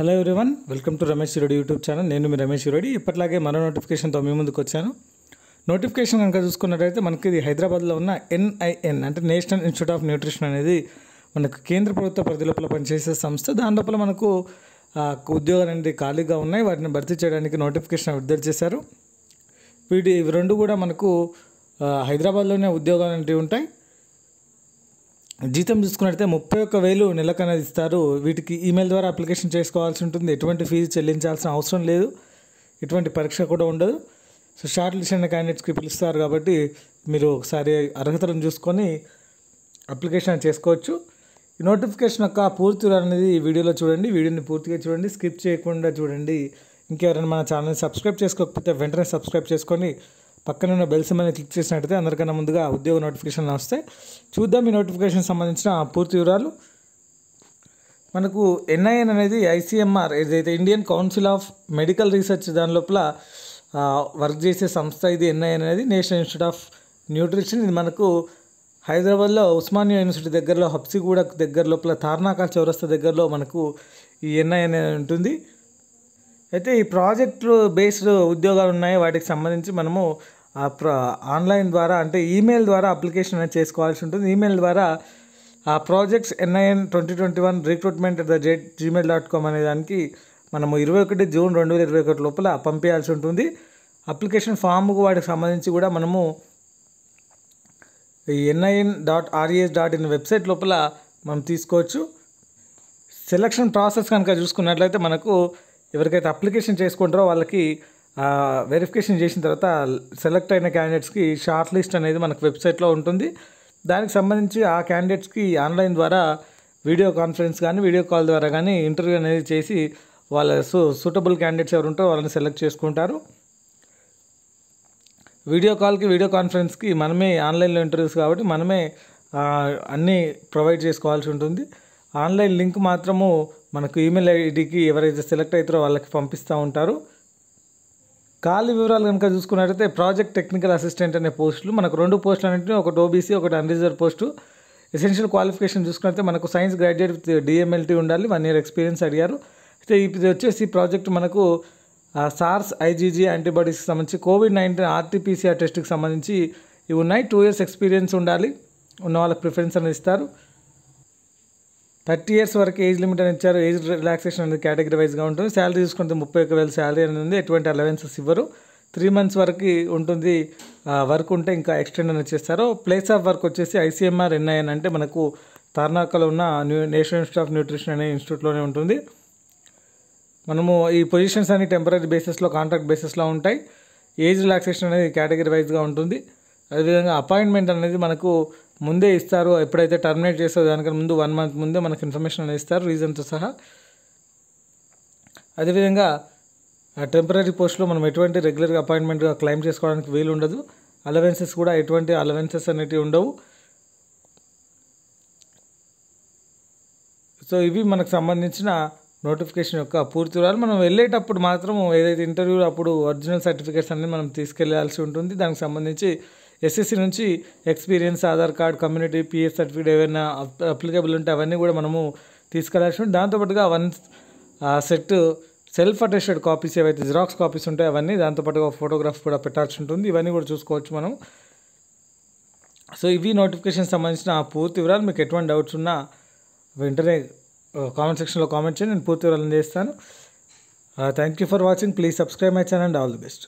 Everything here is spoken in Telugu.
hello everyone welcome to Ramesh Shirudi YouTube channel నేను మీ రమేష్ శిరుడి ఇప్పటిలాగే మరో నోటిఫికేషన్తో మీ ముందుకు వచ్చాను నోటిఫికేషన్ కనుక చూసుకున్నట్టయితే మనకి ఇది హైదరాబాద్లో ఉన్న ఎన్ఐఎన్ అంటే నేషనల్ ఇన్స్టిట్యూట్ ఆఫ్ న్యూట్రిషన్ అనేది మనకు కేంద్ర ప్రభుత్వ పరిధిలోపల పనిచేసే సంస్థ దాని లోపల మనకు ఉద్యోగాలు అనేది ఖాళీగా ఉన్నాయి వాటిని భర్తీ చేయడానికి నోటిఫికేషన్ విడుదల చేశారు వీటి ఇవి రెండు కూడా మనకు హైదరాబాద్లోనే ఉద్యోగాలు అనేవి ఉంటాయి జీతం చూసుకున్నట్లయితే ముప్పై ఒక్క వేలు నెలకు అనేది ఇస్తారు వీటికి ఈమెయిల్ ద్వారా అప్లికేషన్ చేసుకోవాల్సి ఉంటుంది ఎటువంటి ఫీజు చెల్లించాల్సిన అవసరం లేదు ఎటువంటి పరీక్ష కూడా ఉండదు సో షార్ట్ లిస్ట్ అయిన క్యాండిడేట్స్కి పిలుస్తారు కాబట్టి మీరు ఒకసారి అర్హతలను చూసుకొని అప్లికేషన్ చేసుకోవచ్చు ఈ నోటిఫికేషన్ యొక్క పూర్తి అనేది వీడియోలో చూడండి వీడియోని పూర్తిగా చూడండి స్కిప్ చేయకుండా చూడండి ఇంకెవరైనా మన ఛానల్ని సబ్స్క్రైబ్ చేసుకోకపోతే వెంటనే సబ్స్క్రైబ్ చేసుకొని పక్కన ఉన్న బెల్స్ మీద క్లిక్ చేసినట్టయితే అందరికన్నా ముందుగా ఉద్యోగ నోటిఫికేషన్లు వస్తాయి చూద్దాం ఈ నోటిఫికేషన్ సంబంధించిన పూర్తి వివరాలు మనకు ఎన్ఐఎన్ అనేది ఐసీఎంఆర్ ఏదైతే Indian Council of Medical Research దాని లోపల వర్క్ చేసే సంస్థ ఇది ఎన్ఐఎన్ అనేది నేషనల్ ఇన్స్టిట్యూట్ ఆఫ్ న్యూట్రిషన్ ఇది మనకు హైదరాబాద్లో ఉస్మానియా యూనివర్సిటీ దగ్గరలో హబ్సిగూడ దగ్గర లోపల తార్నాకాల్ చౌరస్తా దగ్గరలో మనకు ఈ ఎన్ఐఎన్ ఉంటుంది అయితే ఈ ప్రాజెక్టు బేస్డ్ ఉద్యోగాలు ఉన్నాయి వాటికి సంబంధించి మనము ఆన్లైన్ ద్వారా అంటే ఈమెయిల్ ద్వారా అప్లికేషన్ అనేది చేసుకోవాల్సి ఉంటుంది ఈమెయిల్ ద్వారా ఆ projects NIN twenty twenty one recruitment at the rate gmail dot com అనే దానికి మనము ఇరవై ఒకటి జూన్ రెండు వేల ఇరవై ఒకటి లోపల పంపించాల్సి ఉంటుంది అప్లికేషన్ ఫామ్కు వాటికి సంబంధించి కూడా మనము ఈ NIN dot RES dot in website లోపల మనం తీసుకోవచ్చు సెలక్షన్ ప్రాసెస్ కనుక చూసుకున్నట్లయితే మనకు ఎవరికైతే అప్లికేషన్ చేసుకుంటారో వాళ్ళకి వెరిఫికేషన్ చేసిన తర్వాత సెలెక్ట్ అయిన క్యాండిడేట్స్కి షార్ట్ లిస్ట్ అనేది మనకు వెబ్సైట్లో ఉంటుంది దానికి సంబంధించి ఆ క్యాండిడేట్స్కి ఆన్లైన్ ద్వారా వీడియో కాన్ఫరెన్స్ కానీ వీడియో కాల్ ద్వారా కానీ ఇంటర్వ్యూ అనేది చేసి వాళ్ళ సు సూటబుల్ క్యాండిడేట్స్ ఎవరు ఉంటారో వాళ్ళని సెలెక్ట్ చేసుకుంటారు వీడియో కాల్కి వీడియో కాన్ఫరెన్స్కి మనమే ఆన్లైన్లో ఇంటర్వ్యూస్ కాబట్టి మనమే అన్నీ ప్రొవైడ్ చేసుకోవాల్సి ఉంటుంది ఆన్లైన్ లింక్ మాత్రము మనకు ఈమెయిల్ ఐడికి ఎవరైతే సెలెక్ట్ అవుతారో వాళ్ళకి పంపిస్తూ ఉంటారు ఖాళీ వివరాలు కనుక చూసుకున్నట్టయితే ప్రాజెక్ట్ టెక్నికల్ అసిస్టెంట్ అనే పోస్టులు మనకు రెండు పోస్టులు అనేవి ఒకటి ఓబీసీ ఒకటి అన్రిజర్వ్ పోస్టు ఎసెన్షియల్ క్వాలిఫికేషన్ చూసుకున్నట్టే మనకు సైన్స్ గ్రాడ్యుయేట్ విత్ డిఎంఎల్టీ ఉండాలి వన్ ఇయర్ ఎక్స్పీరియన్స్ అడిగారు అయితే ఇది వచ్చేసి ప్రాజెక్ట్ మనకు సార్స్ ఐజీజీ యాంటీబాడీస్కి సంబంధించి కోవిడ్ నైన్టీన్ ఆర్టీపీసీఆర్ టెస్ట్కి సంబంధించి ఇవి ఉన్నాయి టూ ఇయర్స్ ఎక్స్పీరియన్స్ ఉండాలి ఉన్న వాళ్ళకి ప్రిఫరెన్స్ అనేది ఇస్తారు థర్టీ ఇయర్స్ వరకు ఏజ్ లిమిట్ అని ఇచ్చారు ఏజ్ రిలాక్సేషన్ అనేది కేటగిరీ వైజ్గా ఉంటుంది శాలరీ తీసుకుంటే ముప్పై ఒక వేల శాలరీ అనేది ఎటువంటి అలవెన్సెస్ ఇవ్వరు త్రీ మంత్స్ వరకు ఉంటుంది వర్క్ ఉంటే ఇంకా ఎక్స్టెండ్ అనేది చేస్తారు ప్లేస్ ఆఫ్ వర్క్ వచ్చేసి ఐసీఎంఆర్ అని అంటే మనకు తార్నాకలో ఉన్న new national institute of nutrition అనే ఇన్స్టిట్యూట్లోనే ఉంటుంది మనము ఈ పొజిషన్స్ అన్ని టెంపరీ బేసిస్లో కాంట్రాక్ట్ బేసిస్లో ఉంటాయి ఏజ్ రిలాక్సేషన్ అనేది కేటగిరీ వైజ్గా ఉంటుంది అదేవిధంగా అపాయింట్మెంట్ అనేది మనకు ముందే ఇస్తారు ఎప్పుడైతే టర్మినేట్ చేస్తారో దానికన్నా ముందు వన్ మంత్ ముందే మనకు ఇన్ఫర్మేషన్ అనేది ఇస్తారు రీజన్తో సహా అదేవిధంగా టెంపరీ పోస్ట్లో మనం ఎటువంటి రెగ్యులర్గా అపాయింట్మెంట్గా క్లైమ్ చేసుకోవడానికి వీలు ఉండదు అలవెన్సెస్ కూడా ఎటువంటి అలవెన్సెస్ అనేటివి ఉండవు సో ఇవి మనకు సంబంధించిన నోటిఫికేషన్ యొక్క పూర్తి వివరాలు మనం వెళ్ళేటప్పుడు మాత్రం ఏదైతే ఇంటర్వ్యూ అప్పుడు ఒరిజినల్ సర్టిఫికేట్స్ అనేది మనం తీసుకెళ్లాల్సి ఉంటుంది దానికి సంబంధించి ఎస్ఎస్సి నుంచి experience Aadhaar card community PS certificate ఏవైనా అప్లికబుల్ ఉంటే అవన్నీ కూడా మనము తీసుకెళ్ళాల్సి దాంతోపాటుగా one set self attested copies ఏవైతే జిరాక్స్ కాపీస్ ఉంటాయో అవన్నీ దాంతోపాటుగా ఫోటోగ్రాఫ్ కూడా పెట్టాల్సి ఉంటుంది ఇవన్నీ కూడా చూసుకోవచ్చు మనం సో ఇవి నోటిఫికేషన్ సంబంధించిన పూర్తి వివరాలు మీకు ఎటువంటి డౌట్స్ ఉన్నా వెంటనే కామెంట్ సెక్షన్లో కామెంట్ చేయండి నేను పూర్తి వివరాలు చేస్తాను thank you for watching please subscribe my channel and all the best